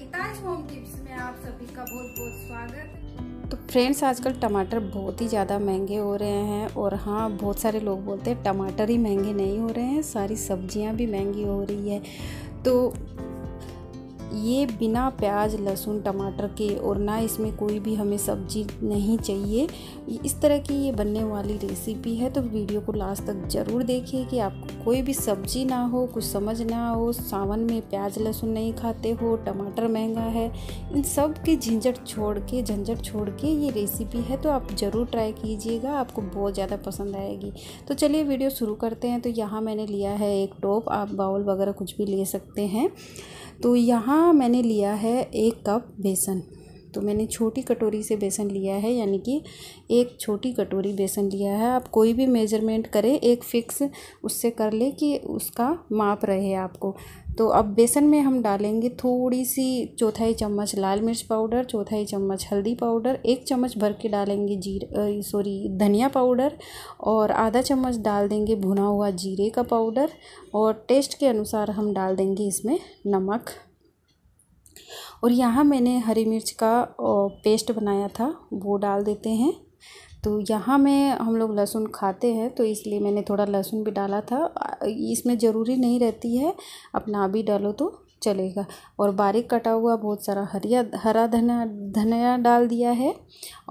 गीताज home tips में आप सभी का बहुत बहुत स्वागत तो फ्रेंड्स आजकल टमाटर बहुत ही ज़्यादा महंगे हो रहे हैं और हाँ बहुत सारे लोग बोलते हैं टमाटर ही महंगे नहीं हो रहे हैं सारी सब्जियाँ भी महंगी हो रही है तो ये बिना प्याज लहसुन टमाटर के और ना इसमें कोई भी हमें सब्जी नहीं चाहिए इस तरह की ये बनने वाली रेसिपी है तो वीडियो को लास्ट तक ज़रूर देखिए कि आपको कोई भी सब्जी ना हो कुछ समझ ना हो सावन में प्याज लहसुन नहीं खाते हो टमाटर महंगा है इन सब के झंझट छोड़ के झंझट छोड़ के ये रेसिपी है तो आप ज़रूर ट्राई कीजिएगा आपको बहुत ज़्यादा पसंद आएगी तो चलिए वीडियो शुरू करते हैं तो यहाँ मैंने लिया है एक टॉप आप बाउल वगैरह कुछ भी ले सकते हैं तो यहाँ मैंने लिया है एक कप बेसन तो मैंने छोटी कटोरी से बेसन लिया है यानी कि एक छोटी कटोरी बेसन लिया है आप कोई भी मेजरमेंट करें एक फ़िक्स उससे कर ले कि उसका माप रहे आपको तो अब बेसन में हम डालेंगे थोड़ी सी चौथाई चम्मच लाल मिर्च पाउडर चौथाई चम्मच हल्दी पाउडर एक चम्मच भर के डालेंगे जीर सॉरी धनिया पाउडर और आधा चम्मच डाल देंगे भुना हुआ जीरे का पाउडर और टेस्ट के अनुसार हम डाल देंगे इसमें नमक और यहाँ मैंने हरी मिर्च का पेस्ट बनाया था वो डाल देते हैं तो यहाँ में हम लोग लहसुन खाते हैं तो इसलिए मैंने थोड़ा लहसुन भी डाला था इसमें ज़रूरी नहीं रहती है आप ना भी डालो तो चलेगा और बारीक कटा हुआ बहुत सारा हरिया हरा धनिया धनिया डाल दिया है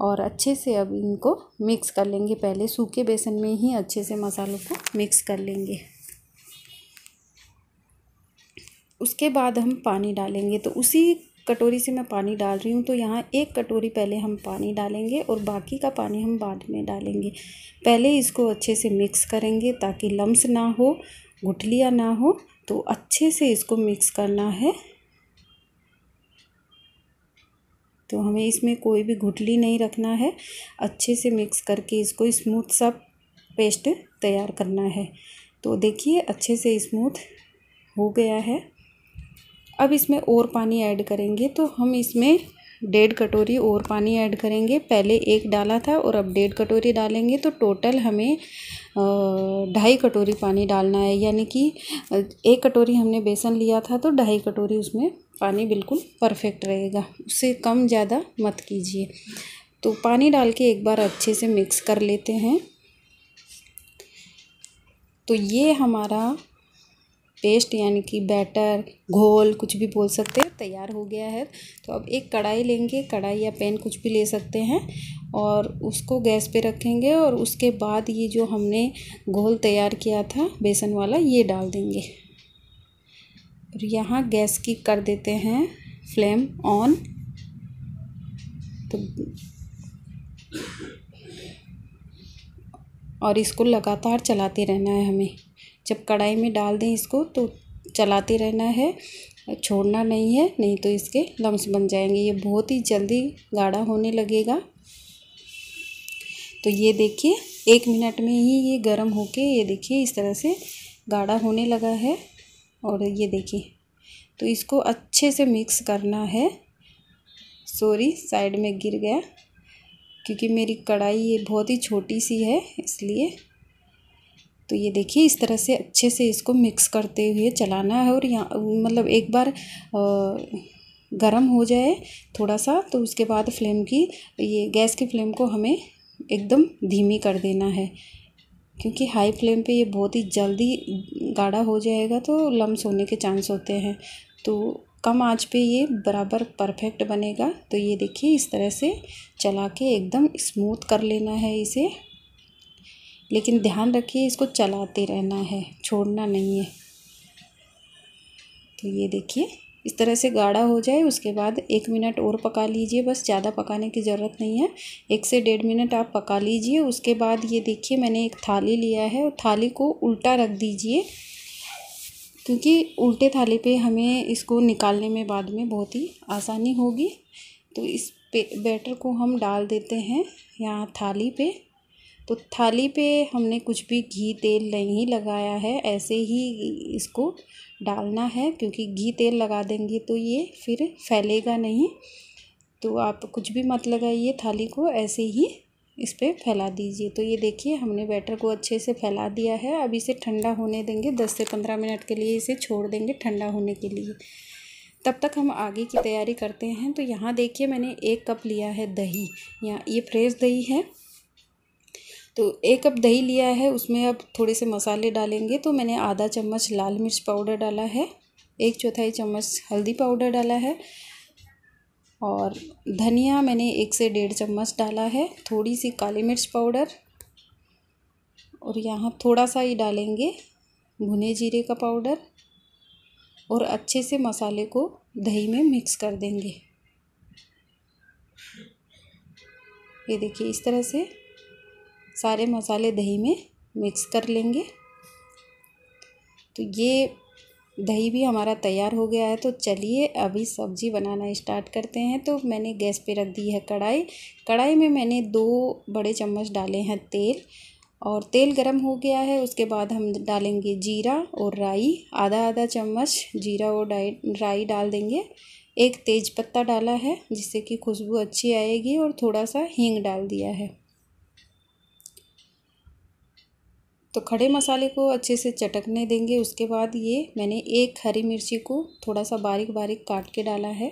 और अच्छे से अब इनको मिक्स कर लेंगे पहले सूखे बेसन में ही अच्छे से मसालों को मिक्स कर लेंगे उसके बाद हम पानी डालेंगे तो उसी कटोरी से मैं पानी डाल रही हूँ तो यहाँ एक कटोरी पहले हम पानी डालेंगे और बाकी का पानी हम बाद में डालेंगे पहले इसको अच्छे से मिक्स करेंगे ताकि लम्स ना हो गुठलियाँ ना हो तो अच्छे से इसको मिक्स करना है तो हमें इसमें कोई भी घुटली नहीं रखना है अच्छे से मिक्स करके इसको स्मूथ सा पेस्ट तैयार करना है तो देखिए अच्छे से स्मूथ हो गया है अब इसमें और पानी ऐड करेंगे तो हम इसमें डेढ़ कटोरी और पानी ऐड करेंगे पहले एक डाला था और अब डेढ़ कटोरी डालेंगे तो टोटल हमें ढाई कटोरी पानी डालना है यानी कि एक कटोरी हमने बेसन लिया था तो ढाई कटोरी उसमें पानी बिल्कुल परफेक्ट रहेगा उससे कम ज़्यादा मत कीजिए तो पानी डाल के एक बार अच्छे से मिक्स कर लेते हैं तो ये हमारा पेस्ट यानी कि बैटर घोल कुछ भी बोल सकते हैं तैयार हो गया है तो अब एक कढ़ाई लेंगे कढ़ाई या पैन कुछ भी ले सकते हैं और उसको गैस पे रखेंगे और उसके बाद ये जो हमने घोल तैयार किया था बेसन वाला ये डाल देंगे और यहाँ गैस की कर देते हैं फ्लेम ऑन तो और इसको लगातार चलाते रहना है हमें जब कढ़ाई में डाल दें इसको तो चलाते रहना है छोड़ना नहीं है नहीं तो इसके लम्स बन जाएंगे ये बहुत ही जल्दी गाढ़ा होने लगेगा तो ये देखिए एक मिनट में ही ये गर्म होके ये देखिए इस तरह से गाढ़ा होने लगा है और ये देखिए तो इसको अच्छे से मिक्स करना है सॉरी साइड में गिर गया क्योंकि मेरी कढ़ाई ये बहुत ही छोटी सी है इसलिए तो ये देखिए इस तरह से अच्छे से इसको मिक्स करते हुए चलाना है और यहाँ मतलब एक बार गर्म हो जाए थोड़ा सा तो उसके बाद फ्लेम की ये गैस की फ्लेम को हमें एकदम धीमी कर देना है क्योंकि हाई फ्लेम पे ये बहुत ही जल्दी गाढ़ा हो जाएगा तो लम्स होने के चांस होते हैं तो कम आंच पे ये बराबर परफेक्ट बनेगा तो ये देखिए इस तरह से चला के एकदम स्मूथ कर लेना है इसे लेकिन ध्यान रखिए इसको चलाते रहना है छोड़ना नहीं है तो ये देखिए इस तरह से गाढ़ा हो जाए उसके बाद एक मिनट और पका लीजिए बस ज़्यादा पकाने की ज़रूरत नहीं है एक से डेढ़ मिनट आप पका लीजिए उसके बाद ये देखिए मैंने एक थाली लिया है और थाली को उल्टा रख दीजिए क्योंकि उल्टे थाली पे हमें इसको निकालने में बाद में बहुत ही आसानी होगी तो इस पे बैटर को हम डाल देते हैं यहाँ थाली पर तो थाली पे हमने कुछ भी घी तेल नहीं लगाया है ऐसे ही इसको डालना है क्योंकि घी तेल लगा देंगे तो ये फिर फैलेगा नहीं तो आप कुछ भी मत लगाइए थाली को ऐसे ही इस पर फैला दीजिए तो ये देखिए हमने बैटर को अच्छे से फैला दिया है अब इसे ठंडा होने देंगे दस से पंद्रह मिनट के लिए इसे छोड़ देंगे ठंडा होने के लिए तब तक हम आगे की तैयारी करते हैं तो यहाँ देखिए मैंने एक कप लिया है दही यहाँ ये फ्रेश दही है तो एक कप दही लिया है उसमें अब थोड़े से मसाले डालेंगे तो मैंने आधा चम्मच लाल मिर्च पाउडर डाला है एक चौथाई चम्मच हल्दी पाउडर डाला है और धनिया मैंने एक से डेढ़ चम्मच डाला है थोड़ी सी काली मिर्च पाउडर और यहाँ थोड़ा सा ही डालेंगे भुने जीरे का पाउडर और अच्छे से मसाले को दही में मिक्स कर देंगे ये देखिए इस तरह से सारे मसाले दही में मिक्स कर लेंगे तो ये दही भी हमारा तैयार हो गया है तो चलिए अभी सब्जी बनाना स्टार्ट करते हैं तो मैंने गैस पे रख दी है कढ़ाई कढ़ाई में मैंने दो बड़े चम्मच डाले हैं तेल और तेल गरम हो गया है उसके बाद हम डालेंगे जीरा और राई आधा आधा चम्मच जीरा और राई डाल देंगे एक तेज़ पत्ता डाला है जिससे कि खुशबू अच्छी आएगी और थोड़ा सा हींग डाल दिया है तो खड़े मसाले को अच्छे से चटकने देंगे उसके बाद ये मैंने एक हरी मिर्ची को थोड़ा सा बारीक बारीक काट के डाला है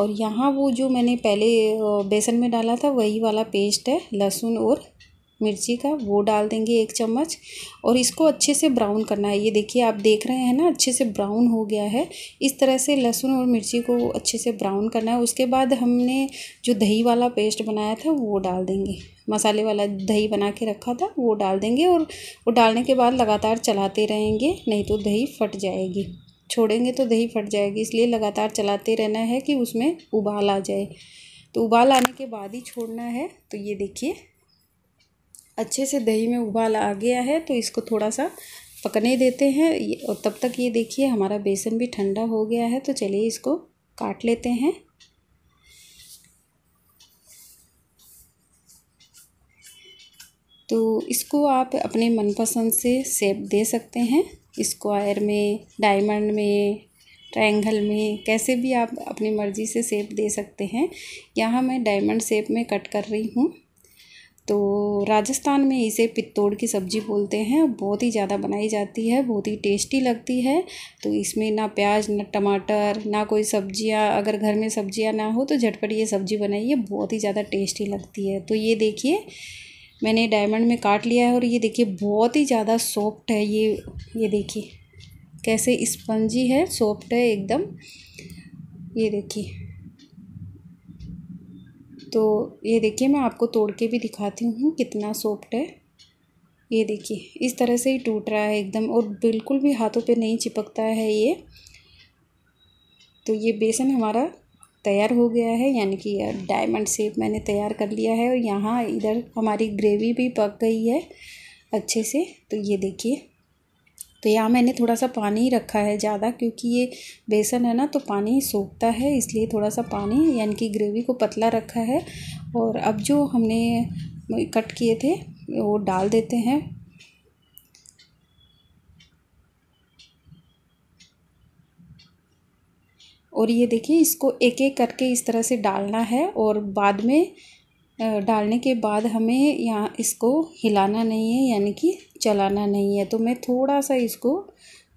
और यहाँ वो जो मैंने पहले बेसन में डाला था वही वाला पेस्ट है लहसुन और मिर्ची का वो डाल देंगे एक चम्मच और इसको अच्छे से ब्राउन करना है ये देखिए आप देख रहे हैं ना अच्छे से ब्राउन हो गया है इस तरह से लहसुन और मिर्ची को अच्छे से ब्राउन करना है उसके बाद हमने जो दही वाला पेस्ट बनाया था वो डाल देंगे मसाले वाला दही बना के रखा था वो डाल देंगे और वो डालने के बाद लगातार चलाते रहेंगे नहीं तो दही फट जाएगी छोड़ेंगे तो दही फट जाएगी इसलिए लगातार चलाते रहना है कि उसमें उबाल आ जाए तो उबाल आने के बाद ही छोड़ना है तो ये देखिए अच्छे से दही में उबाल आ गया है तो इसको थोड़ा सा पकने देते हैं और तब तक ये देखिए हमारा बेसन भी ठंडा हो गया है तो चलिए इसको काट लेते हैं तो इसको आप अपने मनपसंद से सेप दे सकते हैं स्क्वायर में डायमंड में ट्रायंगल में कैसे भी आप अपनी मर्ज़ी से सेप दे सकते हैं यहाँ मैं डायमंड सेप में कट कर रही हूँ तो राजस्थान में इसे पित्तौड़ की सब्ज़ी बोलते हैं बहुत ही ज़्यादा बनाई जाती है बहुत ही टेस्टी लगती है तो इसमें ना प्याज ना टमाटर ना कोई सब्जियाँ अगर घर में सब्जियाँ ना हो तो झटपट ये सब्ज़ी बनाइए बहुत ही ज़्यादा टेस्टी लगती है तो ये देखिए मैंने डायमंड में काट लिया है और ये देखिए बहुत ही ज़्यादा सॉफ्ट है ये ये देखिए कैसे स्पंजी है सॉफ्ट है एकदम ये देखिए तो ये देखिए मैं आपको तोड़ के भी दिखाती हूँ कितना सॉफ्ट है ये देखिए इस तरह से ही टूट रहा है एकदम और बिल्कुल भी हाथों पे नहीं चिपकता है ये तो ये बेसन हमारा तैयार हो गया है यानी कि डायमंड शेप मैंने तैयार कर लिया है और यहाँ इधर हमारी ग्रेवी भी पक गई है अच्छे से तो ये देखिए तो यहाँ मैंने थोड़ा सा पानी रखा है ज़्यादा क्योंकि ये बेसन है ना तो पानी सोखता है इसलिए थोड़ा सा पानी यानी कि ग्रेवी को पतला रखा है और अब जो हमने कट किए थे वो डाल देते हैं और ये देखिए इसको एक एक करके इस तरह से डालना है और बाद में डालने के बाद हमें यहाँ इसको हिलाना नहीं है यानी कि चलाना नहीं है तो मैं थोड़ा सा इसको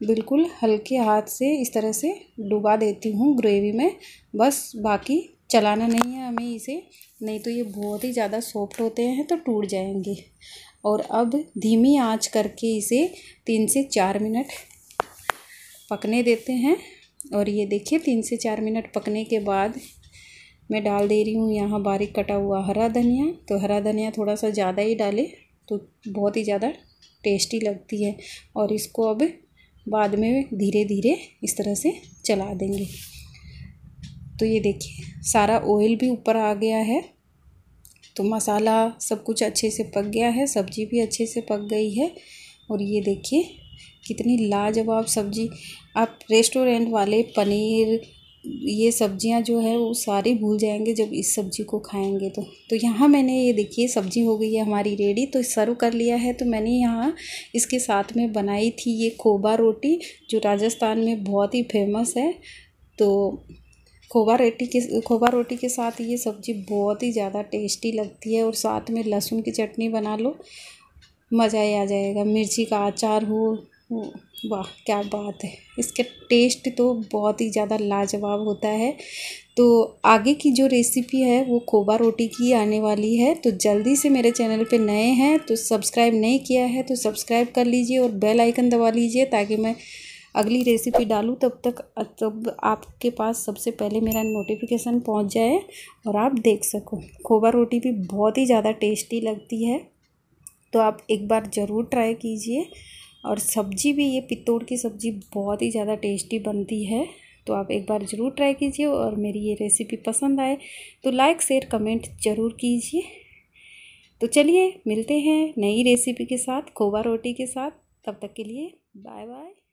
बिल्कुल हल्के हाथ से इस तरह से डुबा देती हूँ ग्रेवी में बस बाकी चलाना नहीं है हमें इसे नहीं तो ये बहुत ही ज़्यादा सॉफ्ट होते हैं तो टूट जाएंगे और अब धीमी आंच करके इसे तीन से चार मिनट पकने देते हैं और ये देखिए तीन से चार मिनट पकने के बाद मैं डाल दे रही हूँ यहाँ बारीक कटा हुआ हरा धनिया तो हरा धनिया थोड़ा सा ज़्यादा ही डाले तो बहुत ही ज़्यादा टेस्टी लगती है और इसको अब बाद में धीरे धीरे इस तरह से चला देंगे तो ये देखिए सारा ऑयल भी ऊपर आ गया है तो मसाला सब कुछ अच्छे से पक गया है सब्ज़ी भी अच्छे से पक गई है और ये देखिए कितनी लाजवाब सब्ज़ी आप रेस्टोरेंट वाले पनीर ये सब्जियां जो है वो सारी भूल जाएंगे जब इस सब्जी को खाएंगे तो तो यहाँ मैंने ये देखिए सब्जी हो गई है हमारी रेडी तो सर्व कर लिया है तो मैंने यहाँ इसके साथ में बनाई थी ये खोबा रोटी जो राजस्थान में बहुत ही फेमस है तो खोबा रोटी के खोबा रोटी के साथ ये सब्ज़ी बहुत ही ज़्यादा टेस्टी लगती है और साथ में लहसुन की चटनी बना लो मज़ा ही आ जाएगा मिर्ची का अचार हो वाह क्या बात है इसका टेस्ट तो बहुत ही ज़्यादा लाजवाब होता है तो आगे की जो रेसिपी है वो खोबा रोटी की आने वाली है तो जल्दी से मेरे चैनल पे नए हैं तो सब्सक्राइब नहीं किया है तो सब्सक्राइब कर लीजिए और बेल आइकन दबा लीजिए ताकि मैं अगली रेसिपी डालूँ तब तक तब आपके पास सबसे पहले मेरा नोटिफिकेशन पहुँच जाए और आप देख सको खोबा रोटी भी बहुत ही ज़्यादा टेस्टी लगती है तो आप एक बार ज़रूर ट्राई कीजिए और सब्ज़ी भी ये पित्तौड़ की सब्ज़ी बहुत ही ज़्यादा टेस्टी बनती है तो आप एक बार ज़रूर ट्राई कीजिए और मेरी ये रेसिपी पसंद आए तो लाइक शेयर कमेंट ज़रूर कीजिए तो चलिए मिलते हैं नई रेसिपी के साथ खोवा रोटी के साथ तब तक के लिए बाय बाय